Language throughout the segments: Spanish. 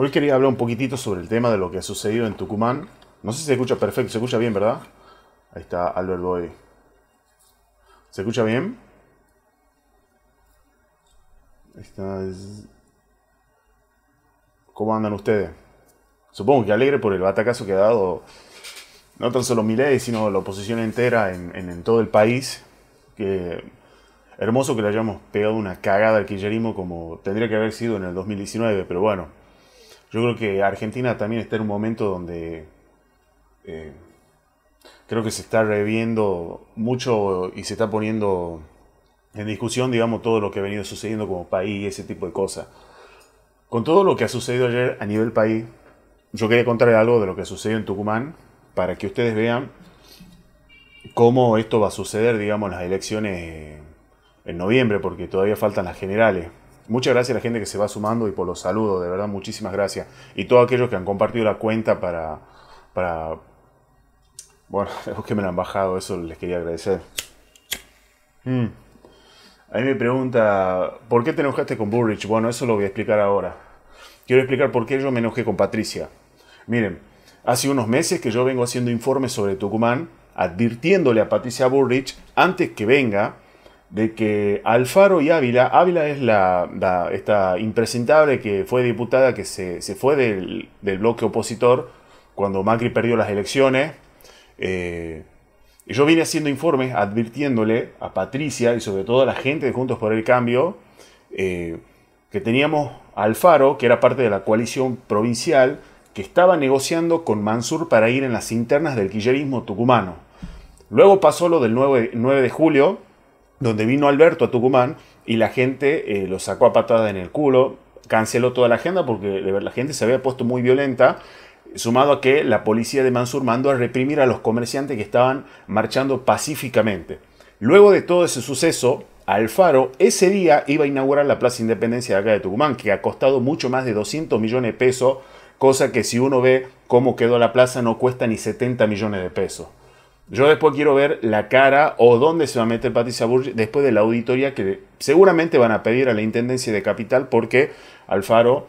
Hoy quería hablar un poquitito sobre el tema de lo que ha sucedido en Tucumán. No sé si se escucha perfecto, se escucha bien, ¿verdad? Ahí está Albert Boy. ¿Se escucha bien? ¿Cómo andan ustedes? Supongo que alegre por el batacazo que ha dado no tan solo Miley, sino la oposición entera en, todo el país. Que hermoso que le hayamos pegado una cagada al kirchnerismo como tendría que haber sido en el 2019, pero bueno yo creo que Argentina también está en un momento donde eh, creo que se está reviendo mucho y se está poniendo en discusión, digamos, todo lo que ha venido sucediendo como país y ese tipo de cosas. Con todo lo que ha sucedido ayer a nivel país, yo quería contar algo de lo que sucedió en Tucumán para que ustedes vean cómo esto va a suceder, digamos, en las elecciones eh, en noviembre, porque todavía faltan las generales. Muchas gracias a la gente que se va sumando y por los saludos, de verdad, muchísimas gracias. Y todos aquellos que han compartido la cuenta para. bueno, es que me la han bajado, eso les quería agradecer. Mm. Ahí A me pregunta, ¿por qué te enojaste con Bullrich? Bueno, eso lo voy a explicar ahora. Quiero explicar por qué yo me enojé con Patricia. Miren, hace unos meses que yo vengo haciendo informes sobre Tucumán, advirtiéndole a Patricia Burrich, antes que venga, de que Alfaro y Ávila, Ávila es la, esta impresentable que fue diputada que se, fue del, bloque opositor cuando Macri perdió las elecciones. y eh, yo vine haciendo informes advirtiéndole a Patricia y sobre todo a la gente de Juntos por el Cambio eh, que teníamos Alfaro, que era parte de la coalición provincial, que estaba negociando con Mansur para ir en las internas del quillerismo tucumano. Luego pasó lo del 9 de julio, donde vino Alberto a Tucumán y la gente eh, lo sacó a patada en el culo, canceló toda la agenda porque la gente se había puesto muy violenta, sumado a que la policía de Mansur mandó a reprimir a los comerciantes que estaban marchando pacíficamente. Luego de todo ese suceso, Alfaro ese día iba a inaugurar la Plaza Independencia de acá de Tucumán, que ha costado mucho más de 200 millones de pesos, cosa que si uno ve cómo quedó la plaza no cuesta ni 70 millones de pesos. Yo después quiero ver la cara o dónde se va a meter Patricia Burge después de la auditoría que seguramente van a pedir a la Intendencia de Capital porque Alfaro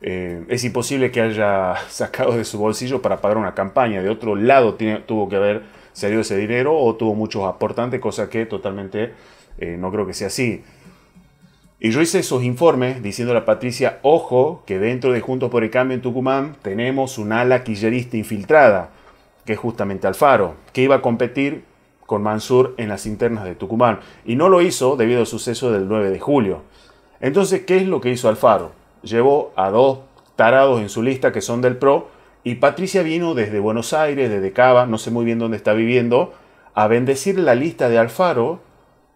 eh, es imposible que haya sacado de su bolsillo para pagar una campaña. De otro lado tuvo que haber salido ese dinero o tuvo muchos aportantes, cosa que totalmente eh, no creo que sea así. Y yo hice esos informes diciendo a Patricia, ojo, que dentro de Juntos por el Cambio en Tucumán tenemos un ala quillerista infiltrada que es justamente Alfaro, que iba a competir con Mansur en las internas de Tucumán, y no lo hizo debido al suceso del 9 de julio. Entonces, ¿qué es lo que hizo Alfaro? Llevó a dos tarados en su lista que son del PRO, y Patricia vino desde Buenos Aires, desde Cava, no sé muy bien dónde está viviendo, a bendecir la lista de Alfaro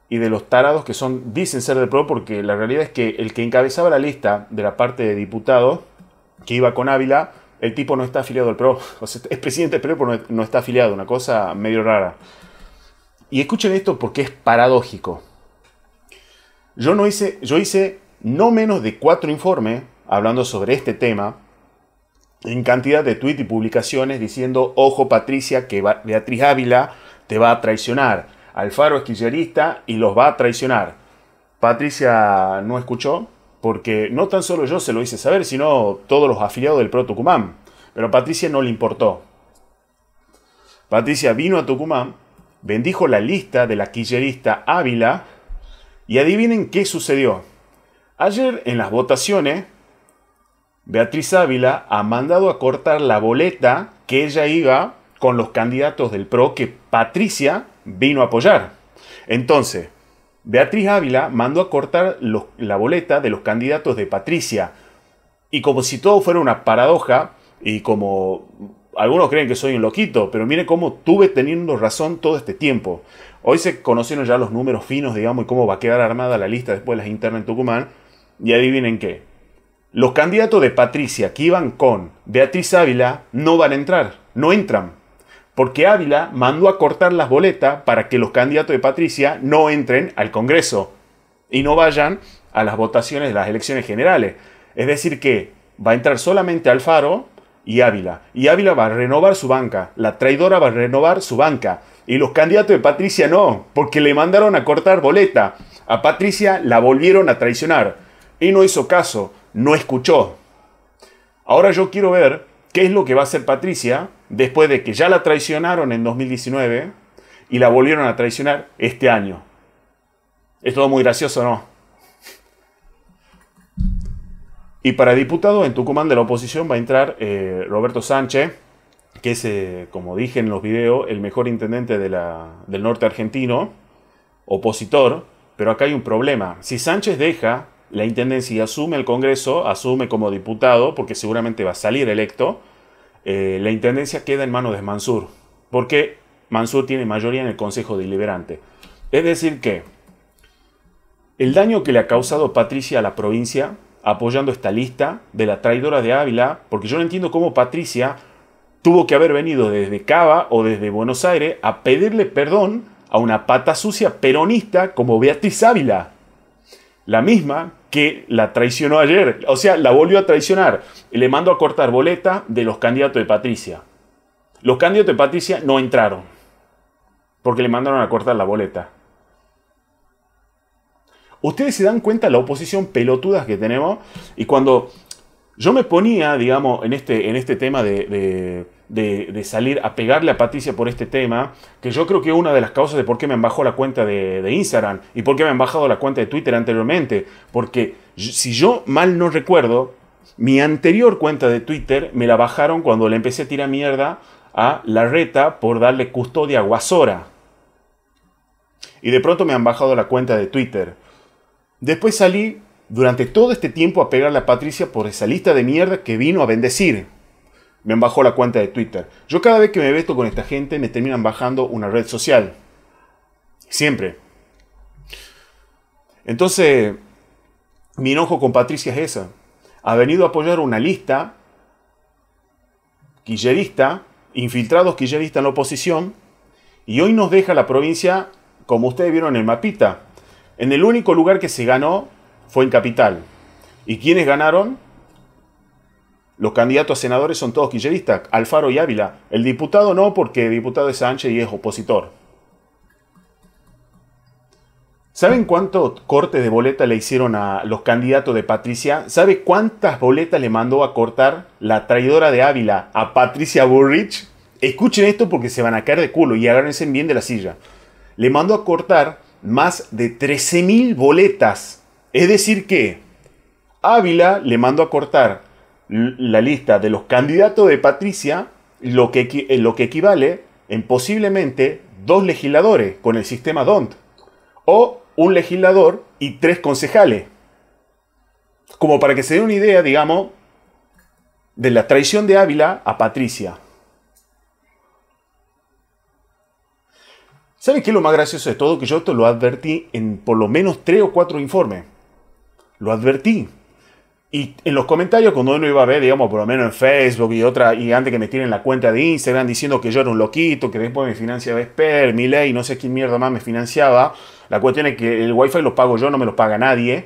y de los tarados que son, dicen ser del PRO, porque la realidad es que el que encabezaba la lista de la parte de diputados, que iba con Ávila, el tipo no está afiliado al PRO. es presidente del PRO, pero no está afiliado. Una cosa medio rara. Y escuchen esto porque es paradójico. Yo, no hice, yo hice no menos de cuatro informes hablando sobre este tema en cantidad de tweets y publicaciones diciendo, ojo Patricia, que Beatriz Ávila te va a traicionar. Alfaro es y los va a traicionar. Patricia no escuchó, porque no tan solo yo se lo hice saber, sino todos los afiliados del Pro Tucumán. Pero a Patricia no le importó. Patricia vino a Tucumán, bendijo la lista de la quillerista Ávila, y adivinen qué sucedió. Ayer en las votaciones, Beatriz Ávila ha mandado a cortar la boleta que ella iba con los candidatos del PRO que Patricia vino a apoyar. Entonces, Beatriz Ávila mandó a cortar la boleta de los candidatos de Patricia. Y como si todo fuera una paradoja, y como algunos creen que soy un loquito, pero miren cómo tuve teniendo razón todo este tiempo. Hoy se conocieron ya los números finos, digamos, y cómo va a quedar armada la lista después de las internas en Tucumán. Y adivinen qué. Los candidatos de Patricia que iban con Beatriz Ávila no van a entrar, no entran porque Ávila mandó a cortar las boletas para que los candidatos de Patricia no entren al Congreso y no vayan a las votaciones de las elecciones generales. Es decir, que va a entrar solamente Alfaro y Ávila. Y Ávila va a renovar su banca. La traidora va a renovar su banca. Y los candidatos de Patricia no, porque le mandaron a cortar boleta. A Patricia la volvieron a traicionar. Y no hizo caso, no escuchó. Ahora yo quiero ver ¿Qué es lo que va a hacer Patricia después de que ya la traicionaron en 2019 y la volvieron a traicionar este año? Es todo muy gracioso, ¿no? Y para diputado en Tucumán de la oposición va a entrar eh, Roberto Sánchez, que es, eh, como dije en los videos, el mejor intendente del norte argentino, opositor, pero acá hay un problema. Si Sánchez deja la Intendencia asume el Congreso, asume como diputado, porque seguramente va a salir electo, eh, la Intendencia queda en manos de Mansur, porque Mansur tiene mayoría en el Consejo Deliberante. Es decir que el daño que le ha causado Patricia a la provincia, apoyando esta lista de la traidora de Ávila, porque yo no entiendo cómo Patricia tuvo que haber venido desde Cava o desde Buenos Aires a pedirle perdón a una pata sucia peronista como Beatriz Ávila la misma que la traicionó ayer. O sea, la volvió a traicionar. Le mandó a cortar boleta de los candidatos de Patricia. Los candidatos de Patricia no entraron. Porque le mandaron a cortar la boleta. Ustedes se dan cuenta de la oposición pelotudas que tenemos. Y cuando yo me ponía, digamos, en este, en este tema de de, salir a pegarle a Patricia por este tema, que yo creo que es una de las causas de por qué me han bajado la cuenta de, Instagram y por qué me han bajado la cuenta de Twitter anteriormente, porque si yo mal no recuerdo, mi anterior cuenta de Twitter me la bajaron cuando le empecé a tirar mierda a la reta por darle custodia a Guasora. Y de pronto me han bajado la cuenta de Twitter. Después salí durante todo este tiempo a pegarle a Patricia por esa lista de mierda que vino a bendecir me han bajado la cuenta de Twitter. Yo cada vez que me veto con esta gente me terminan bajando una red social. Siempre. Entonces, mi enojo con Patricia es esa. Ha venido a apoyar una lista quillerista, infiltrados quilleristas en la oposición, y hoy nos deja la provincia, como ustedes vieron en el mapita, en el único lugar que se ganó fue en Capital. ¿Y quiénes ganaron? Los candidatos a senadores son todos kirchneristas, Alfaro y Ávila. El diputado no, porque el diputado es Sánchez y es opositor. ¿Saben cuántos cortes de boleta le hicieron a los candidatos de Patricia? ¿Sabe cuántas boletas le mandó a cortar la traidora de Ávila a Patricia Burrich? Escuchen esto porque se van a caer de culo y agárrense bien de la silla. Le mandó a cortar más de 13.000 boletas. Es decir que Ávila le mandó a cortar la lista de los candidatos de Patricia, lo que, eh, lo que equivale en posiblemente dos legisladores con el sistema DONT, o un legislador y tres concejales. Como para que se dé una idea, digamos, de la traición de Ávila a Patricia. ¿Saben qué es lo más gracioso de todo? Que yo esto lo advertí en por lo menos tres o cuatro informes. Lo advertí. Y en los comentarios, cuando uno iba a ver, digamos, por lo menos en Facebook y otra, y antes que me tiren la cuenta de Instagram diciendo que yo era un loquito, que después me financiaba Esper, y no sé quién mierda más me financiaba. La cuestión es que el wifi lo pago yo, no me lo paga nadie.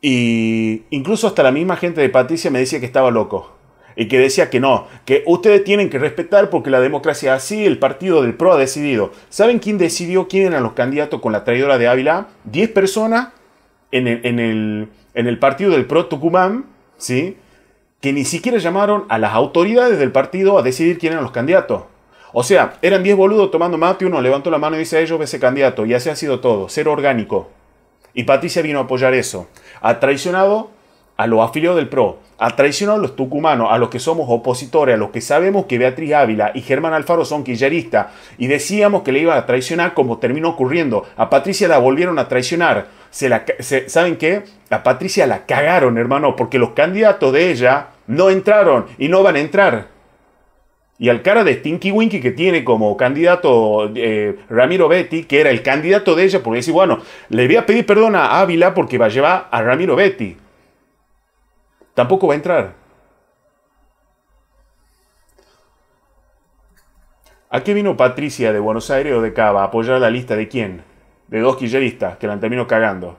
Y incluso hasta la misma gente de Patricia me decía que estaba loco. Y que decía que no, que ustedes tienen que respetar porque la democracia así, el partido del PRO ha decidido. ¿Saben quién decidió quién eran los candidatos con la traidora de Ávila? Diez personas en el en el partido del Pro Tucumán, ¿sí? que ni siquiera llamaron a las autoridades del partido a decidir quién eran los candidatos. O sea, eran 10 boludos tomando mate, uno levantó la mano y dice, ellos ese candidato, y así ha sido todo, ser orgánico. Y Patricia vino a apoyar eso. Ha traicionado a los afiliados del PRO, ha traicionado a los tucumanos, a los que somos opositores, a los que sabemos que Beatriz Ávila y Germán Alfaro son quilleristas. y decíamos que le iba a traicionar como terminó ocurriendo. A Patricia la volvieron a traicionar se ¿saben qué? A Patricia la cagaron, hermano, porque los candidatos de ella no entraron y no van a entrar. Y al cara de Stinky Winky que tiene como candidato eh, Ramiro Betty, que era el candidato de ella, porque dice, bueno, le voy a pedir perdón a Ávila porque va a llevar a Ramiro Betty. Tampoco va a entrar. ¿A qué vino Patricia de Buenos Aires o de Cava a apoyar la lista de quién? de dos quilleristas que la termino cagando.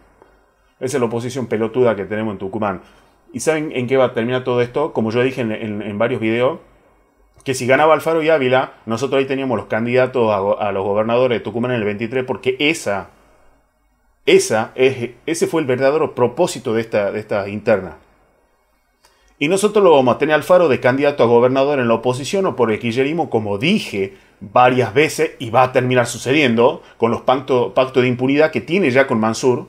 Esa es la oposición pelotuda que tenemos en Tucumán. ¿Y saben en qué va a terminar todo esto? Como yo dije en, varios videos, que si ganaba Alfaro y Ávila, nosotros ahí teníamos los candidatos a, los gobernadores de Tucumán en el 23, porque esa, esa es, ese fue el verdadero propósito de esta, de esta interna. Y nosotros lo vamos a tener Alfaro de candidato a gobernador en la oposición o por el quillerismo, como dije varias veces y va a terminar sucediendo con los pactos pacto de impunidad que tiene ya con Mansur.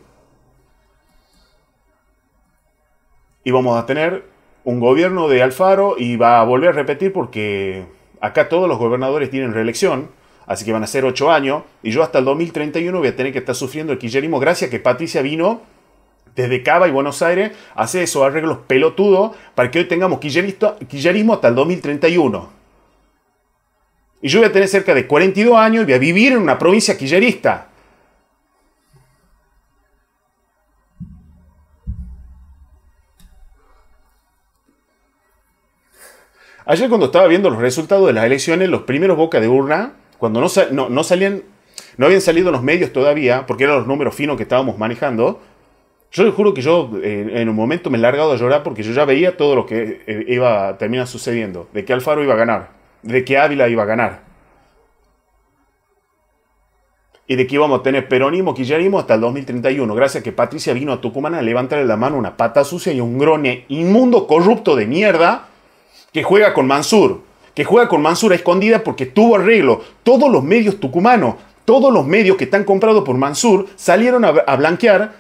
Y vamos a tener un gobierno de Alfaro y va a volver a repetir porque acá todos los gobernadores tienen reelección, así que van a ser ocho años y yo hasta el 2031 voy a tener que estar sufriendo el quillerismo gracias que Patricia vino desde Cava y Buenos Aires, hace esos arreglos pelotudos para que hoy tengamos quillerismo hasta el 2031. Y yo voy a tener cerca de 42 años y voy a vivir en una provincia quillerista. Ayer cuando estaba viendo los resultados de las elecciones, los primeros boca de urna, cuando no, no, salían, no habían salido los medios todavía, porque eran los números finos que estábamos manejando, yo les juro que yo eh, en un momento me he largado a llorar porque yo ya veía todo lo que eh, iba a terminar sucediendo, de que Alfaro iba a ganar de que Ávila iba a ganar. Y de que íbamos a tener peronismo, Quillánimo hasta el 2031, gracias a que Patricia vino a Tucumán a levantarle la mano una pata sucia y un grone inmundo, corrupto de mierda, que juega con Mansur. Que juega con Mansur escondida porque tuvo arreglo. Todos los medios tucumanos, todos los medios que están comprados por Mansur, salieron a, a blanquear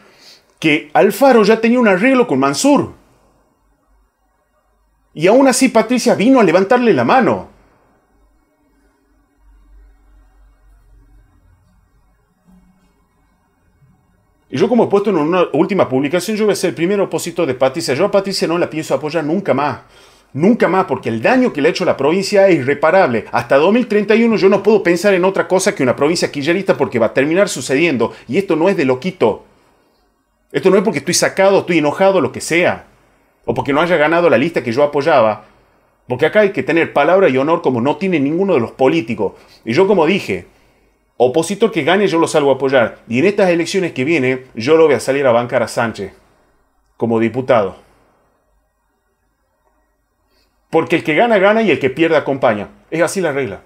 que Alfaro ya tenía un arreglo con Mansur. Y aún así Patricia vino a levantarle la mano. Y yo como he puesto en una última publicación, yo voy a ser el primer opositor de Patricia. Yo a Patricia no la pienso apoyar nunca más. Nunca más, porque el daño que le ha hecho a la provincia es irreparable. Hasta 2031 yo no puedo pensar en otra cosa que una provincia quillerista porque va a terminar sucediendo. Y esto no es de loquito. Esto no es porque estoy sacado, estoy enojado, lo que sea. O porque no haya ganado la lista que yo apoyaba. Porque acá hay que tener palabra y honor como no tiene ninguno de los políticos. Y yo como dije, opositor que gane yo lo salgo a apoyar. Y en estas elecciones que vienen yo lo voy a salir a bancar a Sánchez como diputado. Porque el que gana, gana y el que pierde, acompaña. Es así la regla.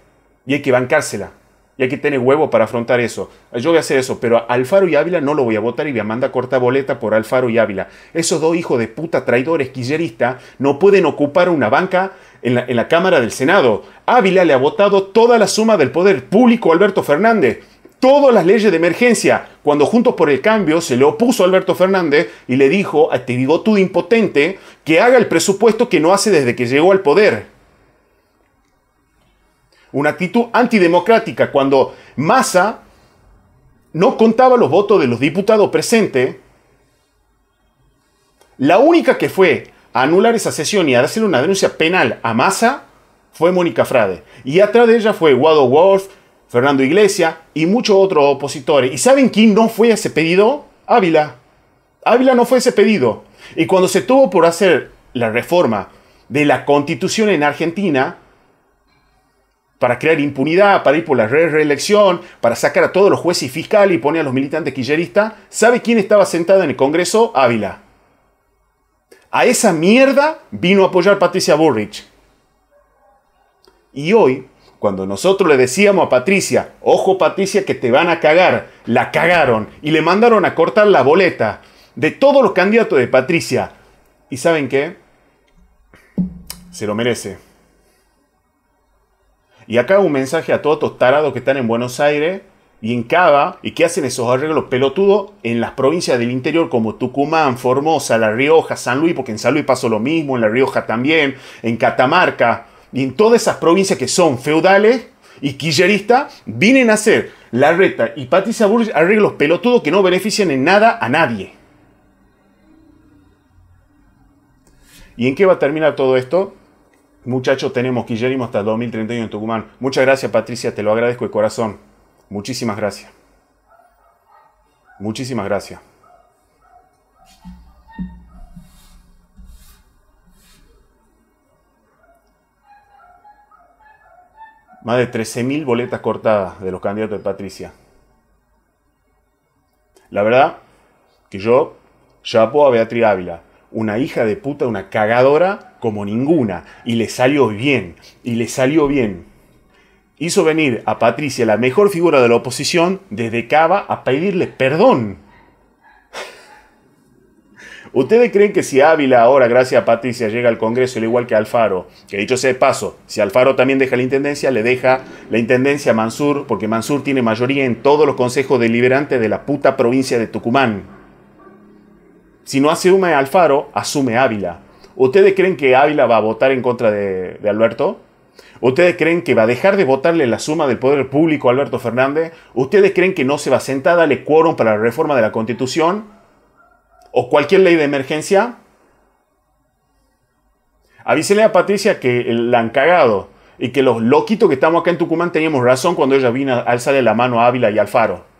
Y hay que bancársela. Y hay que tener huevo para afrontar eso. Yo voy a hacer eso, pero Alfaro y Ávila no lo voy a votar y me manda corta boleta por Alfaro y Ávila. Esos dos hijos de puta traidores quilleristas no pueden ocupar una banca en la, en la Cámara del Senado. Ávila le ha votado toda la suma del poder público a Alberto Fernández todas las leyes de emergencia. Cuando Juntos por el Cambio se le opuso Alberto Fernández y le dijo a ah, digo tú impotente que haga el presupuesto que no hace desde que llegó al poder una actitud antidemocrática. Cuando Massa no contaba los votos de los diputados presentes, la única que fue a anular esa sesión y a hacerle una denuncia penal a Massa fue Mónica Frade. Y atrás de ella fue Wado Wolf, Fernando Iglesias y muchos otros opositores. ¿Y saben quién no fue ese pedido? Ávila. Ávila no fue ese pedido. Y cuando se tuvo por hacer la reforma de la constitución en Argentina, para crear impunidad, para ir por la reelección, para sacar a todos los jueces y fiscales y poner a los militantes quilleristas, ¿sabe quién estaba sentado en el Congreso? Ávila. A esa mierda vino a apoyar Patricia Burrich. Y hoy, cuando nosotros le decíamos a Patricia, ojo Patricia que te van a cagar, la cagaron y le mandaron a cortar la boleta de todos los candidatos de Patricia. ¿Y saben qué? Se lo merece. Y acá un mensaje a todos estos tarados que están en Buenos Aires y en Cava y que hacen esos arreglos pelotudos en las provincias del interior como Tucumán, Formosa, La Rioja, San Luis, porque en San Luis pasó lo mismo, en La Rioja también, en Catamarca y en todas esas provincias que son feudales y quilleristas, vienen a hacer la reta y Patricia Burris arreglos pelotudos que no benefician en nada a nadie. ¿Y en qué va a terminar todo esto? Muchachos, tenemos Guillermo hasta el 2031 en Tucumán. Muchas gracias, Patricia, te lo agradezco de corazón. Muchísimas gracias. Muchísimas gracias. Más de 13.000 boletas cortadas de los candidatos de Patricia. La verdad que yo ya chapo a Beatriz Ávila una hija de puta, una cagadora como ninguna. Y le salió bien, y le salió bien. Hizo venir a Patricia, la mejor figura de la oposición, desde Cava a pedirle perdón. ¿Ustedes creen que si Ávila ahora, gracias a Patricia, llega al Congreso, al igual que Alfaro, que dicho sea de paso, si Alfaro también deja la Intendencia, le deja la Intendencia a Mansur, porque Mansur tiene mayoría en todos los consejos deliberantes de la puta provincia de Tucumán? Si no asume Alfaro, asume Ávila. ¿Ustedes creen que Ávila va a votar en contra de, Alberto? ¿Ustedes creen que va a dejar de votarle la suma del poder público a Alberto Fernández? ¿Ustedes creen que no se va a sentar a darle quórum para la reforma de la Constitución? ¿O cualquier ley de emergencia? Avísele a Patricia que la han cagado y que los loquitos que estamos acá en Tucumán teníamos razón cuando ella vino a alzarle la mano a Ávila y Alfaro.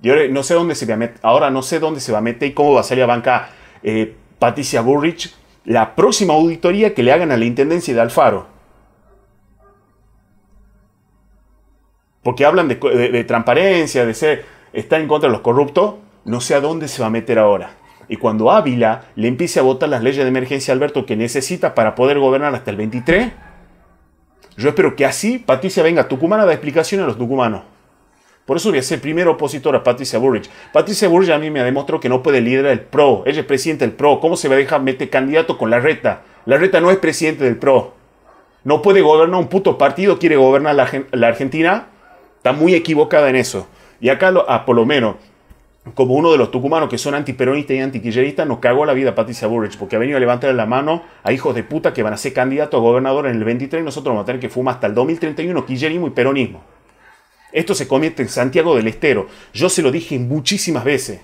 Yo no sé dónde se va a meter, ahora no sé dónde se va a meter y cómo va a salir a banca eh, Patricia Burrich la próxima auditoría que le hagan a la Intendencia de Alfaro. Porque hablan de, transparencia, de ser, estar en contra de los corruptos, no sé a dónde se va a meter ahora. Y cuando Ávila le empiece a votar las leyes de emergencia Alberto que necesita para poder gobernar hasta el 23, yo espero que así Patricia venga a Tucumán a dar explicaciones a los tucumanos. Por eso voy a ser primer opositor a Patricia Burrich. Patricia Burrich a mí me ha demostrado que no puede liderar el PRO. Ella es presidenta del PRO. ¿Cómo se va a dejar meter candidato con la reta? La reta no es presidente del PRO. No puede gobernar un puto partido, quiere gobernar la, Argentina. Está muy equivocada en eso. Y acá, ah, por lo menos, como uno de los tucumanos que son antiperonistas y antiquilleristas, nos cagó la vida Patricia Burrich. porque ha venido a levantar la mano a hijos de puta que van a ser candidatos a gobernador en el 23 y nosotros vamos a tener que fumar hasta el 2031 quillerismo y peronismo. Esto se comete en Santiago del Estero. Yo se lo dije muchísimas veces.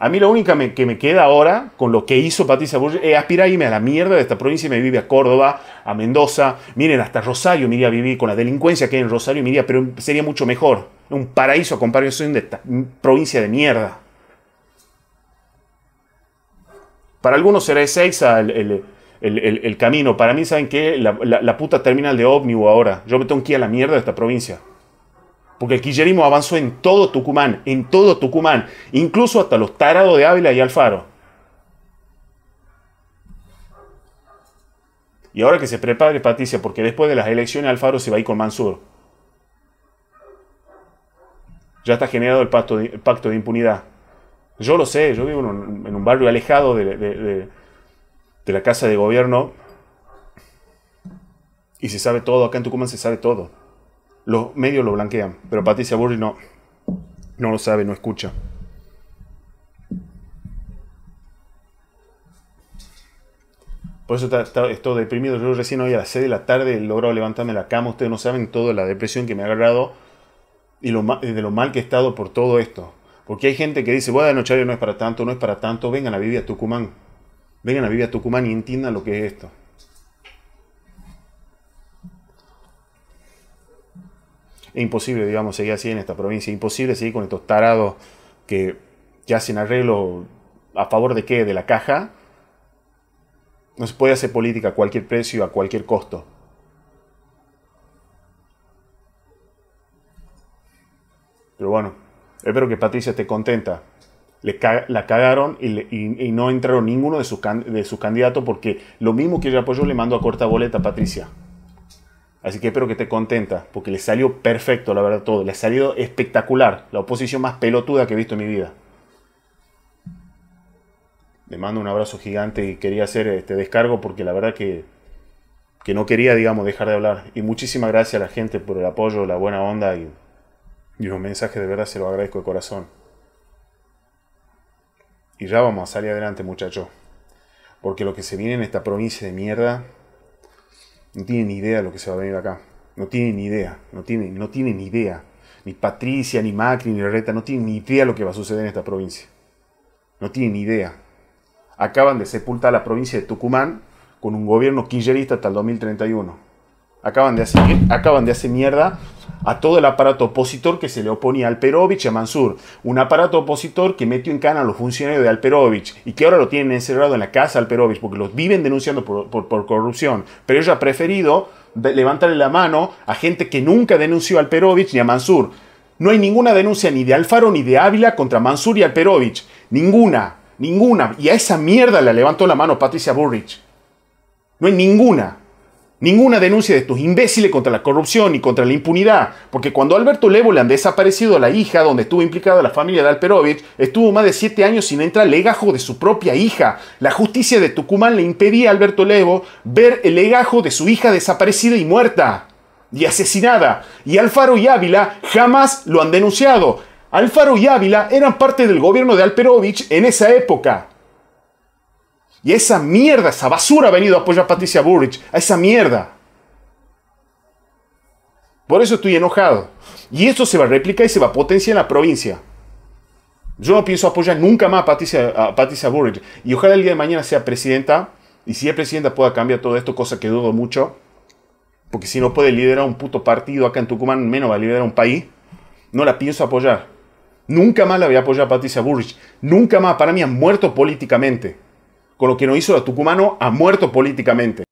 A mí lo único que me queda ahora con lo que hizo Patricia Bullrich es aspirarme a la mierda de esta provincia y me vive a Córdoba, a Mendoza. Miren, hasta Rosario me iría a vivir con la delincuencia que hay en Rosario, me pero sería mucho mejor. Un paraíso a comparación de esta provincia de mierda. Para algunos será Ezeiza el, el el, camino. Para mí, ¿saben qué? La, la, puta terminal de ómnibus ahora. Yo me tengo que ir a la mierda de esta provincia. Porque el kirchnerismo avanzó en todo Tucumán, en todo Tucumán, incluso hasta los tarados de Ávila y Alfaro. Y ahora que se prepare Patricia, porque después de las elecciones Alfaro se va a ir con Mansur. Ya está generado el pacto de, el pacto de impunidad. Yo lo sé, yo vivo en un, barrio alejado de, de la Casa de Gobierno. Y se sabe todo, acá en Tucumán se sabe todo. Los medios lo blanquean, pero Patricia Burri no, no lo sabe, no escucha. Por eso está, estoy deprimido. Yo recién hoy a las 6 de la tarde he logrado levantarme de la cama. Ustedes no saben toda la depresión que me ha agarrado y de lo mal que he estado por todo esto. Porque hay gente que dice, bueno, y no es para tanto, no es para tanto, vengan a vivir a Tucumán. Vengan a vivir a Tucumán y entiendan lo que es esto. Es imposible, digamos, seguir así en esta provincia. Es imposible seguir con estos tarados que, ya hacen arreglo a favor de qué, de la caja. No se puede hacer política a cualquier precio, a cualquier costo. Pero bueno, espero que Patricia esté contenta la cagaron y, no entraron ninguno de sus de sus candidatos porque lo mismo que yo apoyo le mando a corta boleta a Patricia. Así que espero que esté contenta porque le salió perfecto, la verdad, todo. Le ha salido espectacular. La oposición más pelotuda que he visto en mi vida. Le mando un abrazo gigante y quería hacer este descargo porque la verdad que, que no quería, digamos, dejar de hablar. Y muchísimas gracias a la gente por el apoyo, la buena onda y, y los mensajes, de verdad se los agradezco de corazón. Y ya vamos a salir adelante, muchachos. Porque lo que se viene en esta provincia de mierda, no tienen ni idea de lo que se va a venir acá. No tienen ni idea, no tienen, no ni idea. Ni Patricia, ni Macri, ni Reta, no tienen ni idea de lo que va a suceder en esta provincia. No tienen ni idea. Acaban de sepultar la provincia de Tucumán con un gobierno kirchnerista hasta el 2031. Acaban de, hacer, acaban de hacer mierda a todo el aparato opositor que se le oponía a Alperovich y a Mansur. Un aparato opositor que metió en cana a los funcionarios de Alperovich y que ahora lo tienen encerrado en la casa Alperovich porque los viven denunciando por, corrupción. Pero ella ha preferido levantarle la mano a gente que nunca denunció a Alperovich ni a Mansur. No hay ninguna denuncia ni de Alfaro ni de Ávila contra Mansur y Alperovich. Ninguna, ninguna. Y a esa mierda le levantó la mano Patricia Burrich. No hay ninguna. Ninguna denuncia de estos imbéciles contra la corrupción y contra la impunidad, porque cuando Alberto Levo le han desaparecido a la hija donde estuvo implicada la familia de Alperovich, estuvo más de siete años sin entrar legajo de su propia hija. La justicia de Tucumán le impedía a Alberto Levo ver el legajo de su hija desaparecida y muerta y asesinada, y Alfaro y Ávila jamás lo han denunciado. Alfaro y Ávila eran parte del gobierno de Alperovich en esa época. Y esa mierda, esa basura ha venido a apoyar a Patricia Burrich, a esa mierda. Por eso estoy enojado. Y esto se va a replicar y se va a potenciar en la provincia. Yo no pienso apoyar nunca más a Patricia, a Patricia Burrich. Y ojalá el día de mañana sea presidenta. Y si es presidenta pueda cambiar todo esto, cosa que dudo mucho. Porque si no puede liderar un puto partido acá en Tucumán, menos va a liderar un país. No la pienso apoyar. Nunca más la voy a apoyar a Patricia Burrich. Nunca más. Para mí ha muerto políticamente con lo que no hizo la Tucumano ha muerto políticamente.